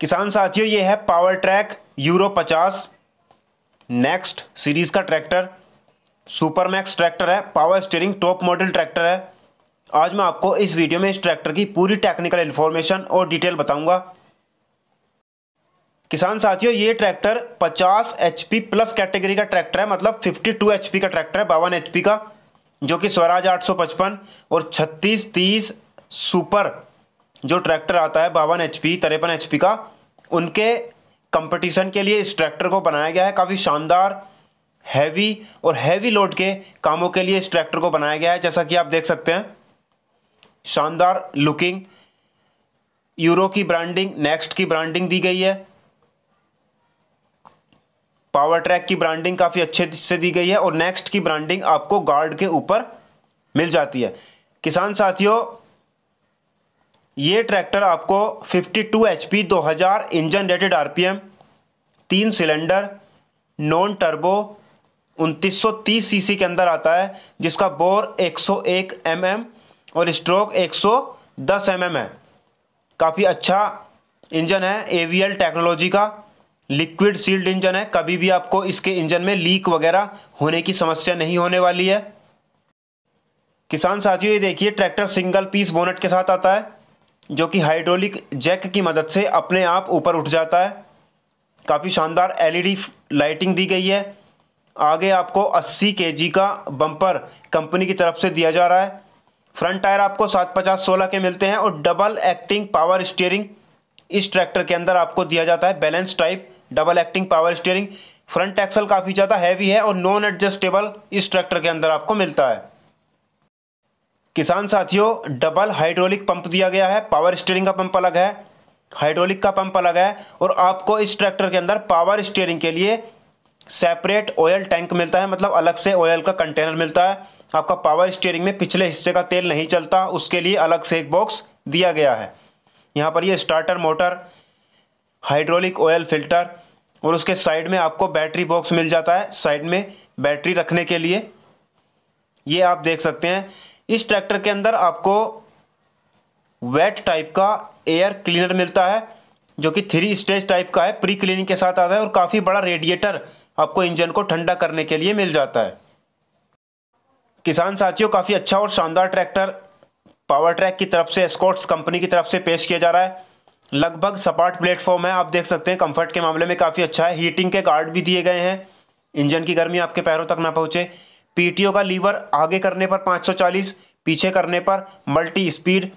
किसान साथियों ये है पावर ट्रैक यूरो पचास नेक्स्ट सीरीज़ का ट्रैक्टर सुपर मैक्स ट्रैक्टर है power steering top model tractor है आज मैं आपको इस वीडियो में इस ट्रैक्टर की पूरी टेक्निकल इन्फॉर्मेशन और डिटेल बताऊंगा किसान साथियों ये ट्रैक्टर 50 एच प्लस कैटेगरी का ट्रैक्टर है मतलब 52 एच का ट्रैक्टर है बावन एच का जो कि स्वराज 855 और तीस सुपर जो ट्रैक्टर आता है बावन एच पी तिरपन एच पी का उनके कंपटीशन के लिए इस ट्रैक्टर को बनाया गया है काफ़ी शानदार हैवी और हैवी लोड के कामों के लिए इस ट्रैक्टर को बनाया गया है जैसा कि आप देख सकते हैं शानदार लुकिंग यूरो की ब्रांडिंग नेक्स्ट की ब्रांडिंग दी गई है पावर ट्रैक की ब्रांडिंग काफ़ी अच्छे से दी गई है और नेक्स्ट की ब्रांडिंग आपको गार्ड के ऊपर मिल जाती है किसान साथियों ये ट्रैक्टर आपको 52 दो 2000 इंजन रेटेड आरपीएम तीन सिलेंडर नॉन टर्बो 2930 सीसी के अंदर आता है जिसका बोर 101 एमएम mm और स्ट्रोक 110 एमएम mm है काफ़ी अच्छा इंजन है एवीएल टेक्नोलॉजी का लिक्विड सील्ड इंजन है कभी भी आपको इसके इंजन में लीक वगैरह होने की समस्या नहीं होने वाली है किसान साथियों ये देखिए ट्रैक्टर सिंगल पीस बोनट के साथ आता है जो कि हाइड्रोलिक जैक की मदद से अपने आप ऊपर उठ जाता है काफ़ी शानदार एलईडी लाइटिंग e दी गई है आगे आपको 80 के का बम्पर कंपनी की तरफ से दिया जा रहा है फ्रंट टायर आपको सात पचास सोलह के मिलते हैं और डबल एक्टिंग पावर स्टीयरिंग इस ट्रैक्टर के अंदर आपको दिया जाता है balance type double acting power steering front axle काफ़ी ज़्यादा हैवी है और नॉन एडजस्टेबल इस ट्रैक्टर के अंदर आपको मिलता है किसान साथियों डबल हाइड्रोलिक पंप दिया गया है पावर स्टेयरिंग का पंप अलग है हाइड्रोलिक का पंप अलग है और आपको इस ट्रैक्टर के अंदर पावर स्टेयरिंग के लिए सेपरेट ऑयल टैंक मिलता है मतलब अलग से ऑयल का कंटेनर मिलता है आपका पावर स्टेयरिंग में पिछले हिस्से का तेल नहीं चलता उसके लिए अलग से एक बॉक्स दिया गया है यहाँ पर ये starter motor hydraulic oil filter और उसके साइड में आपको बैटरी बॉक्स मिल जाता है साइड में बैटरी रखने के लिए ये आप देख सकते हैं इस ट्रैक्टर के अंदर आपको वेट टाइप का एयर क्लीनर मिलता है जो कि थ्री स्टेज टाइप का है प्री क्लीनिंग के साथ आता है और काफ़ी बड़ा रेडिएटर आपको इंजन को ठंडा करने के लिए मिल जाता है किसान साथियों काफ़ी अच्छा और शानदार ट्रैक्टर पावर ट्रैक की तरफ से स्कॉट्स कंपनी की तरफ से पेश किया जा रहा है लगभग सपाट प्लेटफॉर्म है आप देख सकते हैं कंफर्ट के मामले में काफ़ी अच्छा है हीटिंग के गार्ड भी दिए गए हैं इंजन की गर्मी आपके पैरों तक ना पहुँचे पीटीओ का लीवर आगे करने पर 540 पीछे करने पर मल्टी स्पीड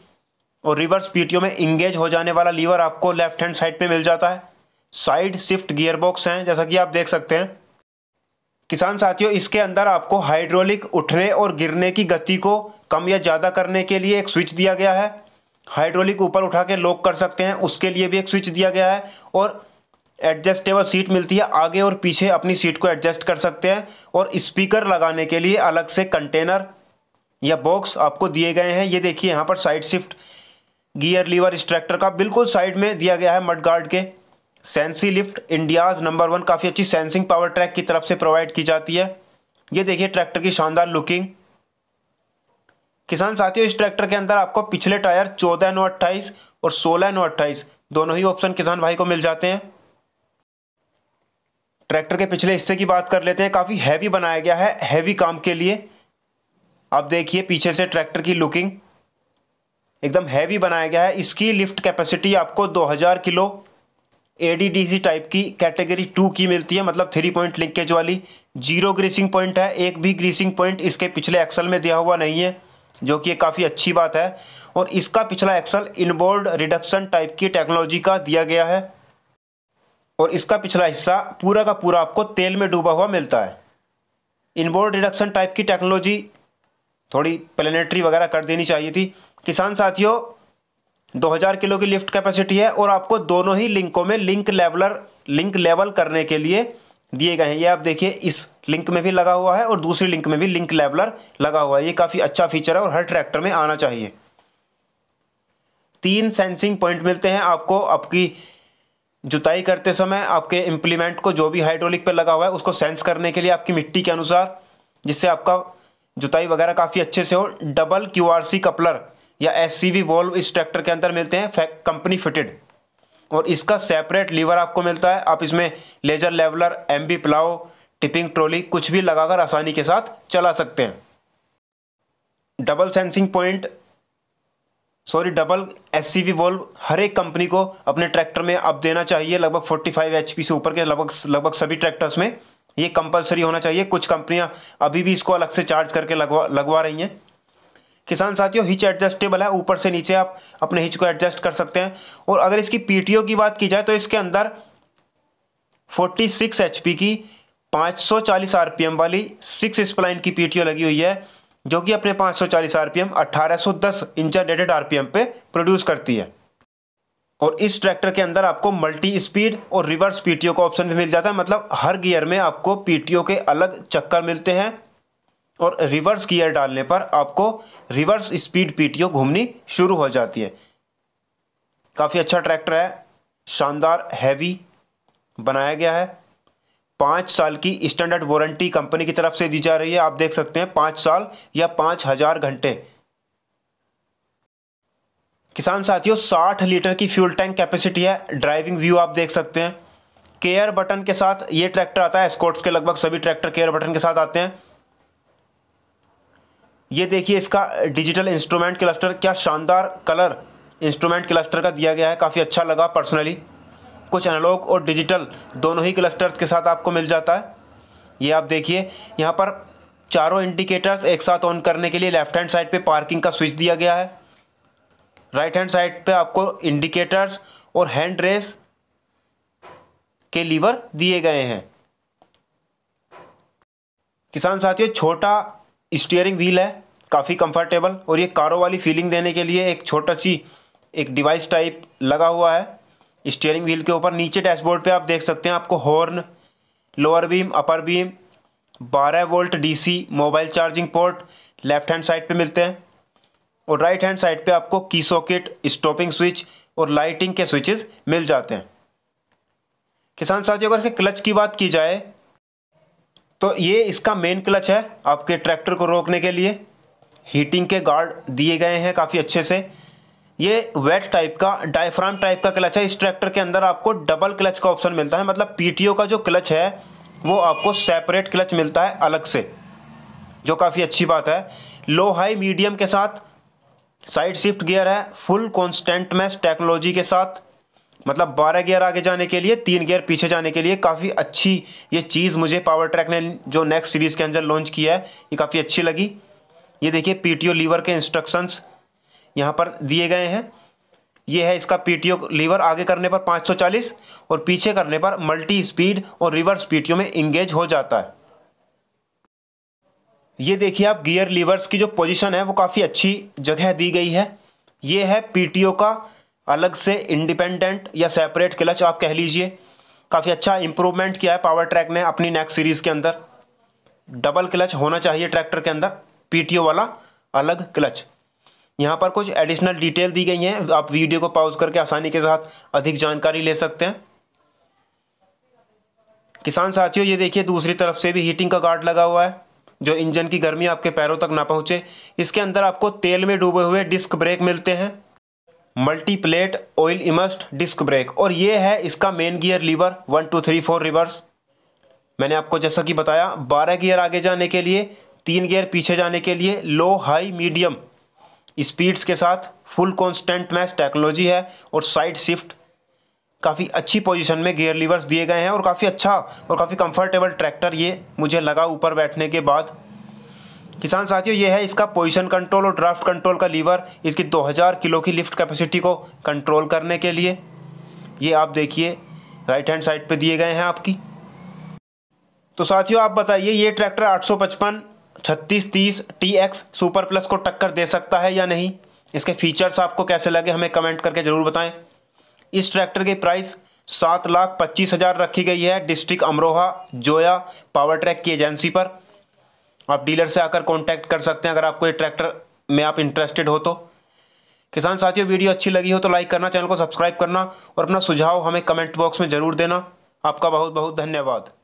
और रिवर्स पीटीओ में इंगेज हो जाने वाला लीवर आपको लेफ्ट हैंड साइड पे मिल जाता है साइड शिफ्ट गियरबॉक्स हैं जैसा कि आप देख सकते हैं किसान साथियों इसके अंदर आपको हाइड्रोलिक उठने और गिरने की गति को कम या ज़्यादा करने के लिए एक स्विच दिया गया है हाइड्रोलिक ऊपर उठा के लॉक कर सकते हैं उसके लिए भी एक स्विच दिया गया है और एडजस्टेबल सीट मिलती है आगे और पीछे अपनी सीट को एडजस्ट कर सकते हैं और स्पीकर लगाने के लिए अलग से कंटेनर या बॉक्स आपको दिए गए हैं ये देखिए यहाँ पर साइड शिफ्ट गियर लीवर इस ट्रैक्टर का बिल्कुल साइड में दिया गया है मड गार्ड के sensi lift India's number one काफ़ी अच्छी सेंसिंग पावर ट्रैक की तरफ से प्रोवाइड की जाती है ये देखिए ट्रैक्टर की शानदार लुकिंग किसान साथियों इस ट्रैक्टर के अंदर आपको पिछले टायर चौदह नौ अट्ठाईस और सोलह नौ अट्ठाईस दोनों ही ऑप्शन किसान भाई को मिल जाते हैं ट्रैक्टर के पिछले हिस्से की बात कर लेते हैं काफ़ी हैवी बनाया गया है हैवी काम के लिए आप देखिए पीछे से ट्रैक्टर की लुकिंग एकदम हैवी बनाया गया है इसकी लिफ्ट कैपेसिटी आपको 2000 किलो ए टाइप की कैटेगरी टू की मिलती है मतलब थ्री पॉइंट लिंकेज वाली जीरो ग्रीसिंग पॉइंट है एक भी ग्रीसिंग पॉइंट इसके पिछले एक्सल में दिया हुआ नहीं है जो कि काफ़ी अच्छी बात है और इसका पिछला एक्सल इनबोर्ड रिडक्शन टाइप की टेक्नोलॉजी का दिया गया है और इसका पिछला हिस्सा पूरा का पूरा आपको तेल में डूबा हुआ मिलता है इनबोर्ड रिडक्शन टाइप की टेक्नोलॉजी थोड़ी प्लेनेटरी वगैरह कर देनी चाहिए थी किसान साथियों 2000 किलो की लिफ्ट कैपेसिटी है और आपको दोनों ही लिंकों में लिंक लेवलर लिंक लेवल करने के लिए दिए गए हैं ये आप देखिए इस लिंक में भी लगा हुआ है और दूसरी लिंक में भी लिंक लेवलर लगा हुआ है ये काफ़ी अच्छा फीचर है और हर ट्रैक्टर में आना चाहिए तीन सेंसिंग पॉइंट मिलते हैं आपको आपकी जुताई करते समय आपके इम्प्लीमेंट को जो भी हाइड्रोलिक पर लगा हुआ है उसको सेंस करने के लिए आपकी मिट्टी के अनुसार जिससे आपका जुताई वगैरह काफ़ी अच्छे से हो डबल क्यू कपलर या एस सी वी वॉल्व इस ट्रैक्टर के अंदर मिलते हैं कंपनी फिटेड और इसका सेपरेट लीवर आपको मिलता है आप इसमें laser leveler M B plough tipping trolley कुछ भी लगाकर आसानी के साथ चला सकते हैं double sensing point sorry double S C V valve हर एक कंपनी को अपने ट्रैक्टर में अब देना चाहिए लगभग 45 फाइव से ऊपर के लगभग लगभग सभी ट्रैक्टर्स में ये कंपलसरी होना चाहिए कुछ कंपनियां अभी भी इसको अलग से चार्ज करके लगवा लगवा रही हैं किसान साथियों हिच एडजस्टेबल है ऊपर से नीचे आप अपने हिच को एडजस्ट कर सकते हैं और अगर इसकी पीटीओ की बात की जाए तो इसके अंदर फोर्टी एचपी की पाँच सौ वाली सिक्स स्प्लाइन की पी लगी हुई है जो कि अपने 540 आरपीएम 1810 इंच रेटेड आरपीएम पे प्रोड्यूस करती है और इस ट्रैक्टर के अंदर आपको मल्टी स्पीड और रिवर्स पीटीओ का ऑप्शन भी मिल जाता है मतलब हर गियर में आपको पीटीओ के अलग चक्कर मिलते हैं और रिवर्स गियर डालने पर आपको रिवर्स स्पीड पीटीओ घूमनी शुरू हो जाती है काफ़ी अच्छा ट्रैक्टर है शानदार हैवी बनाया गया है पाँच साल की स्टैंडर्ड वारंटी कंपनी की तरफ से दी जा रही है आप देख सकते हैं पाँच साल या पाँच हज़ार घंटे किसान साथियों साठ लीटर की फ्यूल टैंक कैपेसिटी है ड्राइविंग व्यू आप देख सकते हैं केयर बटन के साथ ये ट्रैक्टर आता है स्कोर्ट्स के लगभग सभी ट्रैक्टर केयर बटन के साथ आते हैं ये देखिए इसका डिजिटल इंस्ट्रूमेंट क्लस्टर क्या शानदार कलर इंस्ट्रूमेंट क्लस्टर का दिया गया है काफ़ी अच्छा लगा पर्सनली कुछ एनालॉग और डिजिटल दोनों ही क्लस्टर्स के साथ आपको मिल जाता है ये आप देखिए यहाँ पर चारों इंडिकेटर्स एक साथ ऑन करने के लिए लेफ्ट हैंड साइड पे पार्किंग का स्विच दिया गया है राइट हैंड साइड पे आपको इंडिकेटर्स और हैंड रेस के लीवर दिए गए हैं किसान साथियों छोटा स्टीयरिंग व्हील है काफ़ी कंफर्टेबल और ये कारों वाली फीलिंग देने के लिए एक छोटा सी एक डिवाइस टाइप लगा हुआ है स्टीयरिंग व्हील के ऊपर नीचे डैशबोर्ड पे आप देख सकते हैं आपको horn lower beam upper beam 12 volt DC mobile charging port left hand side पे मिलते हैं और राइट हैंड साइड पे आपको की सॉकेट स्टॉपिंग स्विच और लाइटिंग के स्विचेस मिल जाते हैं किसान साथियों अगर इसके क्लच की बात की जाए तो ये इसका मेन क्लच है आपके ट्रैक्टर को रोकने के लिए हीटिंग के गार्ड दिए गए हैं काफ़ी अच्छे से ये वेट टाइप का डायफ्राम टाइप का क्लच है इस ट्रैक्टर के अंदर आपको डबल क्लच का ऑप्शन मिलता है मतलब पीटीओ का जो क्लच है वो आपको सेपरेट क्लच मिलता है अलग से जो काफ़ी अच्छी बात है लो हाई मीडियम के साथ साइड शिफ्ट गियर है फुल कॉन्स्टेंट मैस टेक्नोलॉजी के साथ मतलब बारह गियर आगे जाने के लिए तीन गियर पीछे जाने के लिए काफ़ी अच्छी ये चीज़ मुझे पावर ट्रैक ने जो नेक्स्ट सीरीज़ के अंदर लॉन्च किया है ये काफ़ी अच्छी लगी ये देखिए पीटीओ लीवर के इंस्ट्रक्शंस यहाँ पर दिए गए हैं ये है इसका पीटीओ लीवर आगे करने पर 540 और पीछे करने पर मल्टी स्पीड और रिवर्स पीटीओ में इंगेज हो जाता है ये देखिए आप गियर लीवर्स की जो पोजीशन है वो काफ़ी अच्छी जगह दी गई है ये है पीटीओ का अलग से इंडिपेंडेंट या सेपरेट क्लच आप कह लीजिए काफ़ी अच्छा इंप्रूवमेंट किया है पावर ट्रैक ने अपनी नेक्स्ट सीरीज़ के अंदर डबल क्लच होना चाहिए ट्रैक्टर के अंदर पीटीओ वाला अलग क्लच यहाँ पर कुछ एडिशनल डिटेल दी गई हैं आप वीडियो को पॉज करके आसानी के साथ अधिक जानकारी ले सकते हैं किसान साथियों ये देखिए दूसरी तरफ से भी हीटिंग का गार्ड लगा हुआ है जो इंजन की गर्मी आपके पैरों तक ना पहुँचे इसके अंदर आपको तेल में डूबे हुए डिस्क ब्रेक मिलते हैं multi plate oil immersed disc brake और ये है इसका main gear lever one two three four reverse मैंने आपको जैसा कि बताया बारह गियर आगे जाने के लिए तीन गियर पीछे जाने के लिए लो हाई मीडियम स्पीड्स के साथ फुल कॉन्स्टेंट मैस टेक्नोलॉजी है और साइड शिफ्ट काफ़ी अच्छी पोजीशन में गियर लीवर्स दिए गए हैं और काफ़ी अच्छा और काफ़ी कंफर्टेबल ट्रैक्टर ये मुझे लगा ऊपर बैठने के बाद किसान साथियों ये है इसका पोजीशन कंट्रोल और ड्राफ्ट कंट्रोल का लीवर इसकी 2000 किलो की लिफ्ट कैपेसिटी को कंट्रोल करने के लिए ये आप देखिए राइट हैंड साइड पर दिए गए हैं आपकी तो साथियों आप बताइए ये ट्रैक्टर आठ छत्तीस तीस टी एक्स सुपर प्लस को टक्कर दे सकता है या नहीं इसके फीचर्स आपको कैसे लगे हमें कमेंट करके ज़रूर बताएं इस ट्रैक्टर की प्राइस सात लाख पच्चीस हज़ार रखी गई है district Amroha Joya Powertrac की एजेंसी पर आप डीलर से आकर कांटेक्ट कर सकते हैं अगर आपको ये ट्रैक्टर में आप इंटरेस्टेड हो तो किसान साथियों वीडियो अच्छी लगी हो तो लाइक करना चैनल को सब्सक्राइब करना और अपना सुझाव हमें कमेंट बॉक्स में ज़रूर देना आपका बहुत बहुत धन्यवाद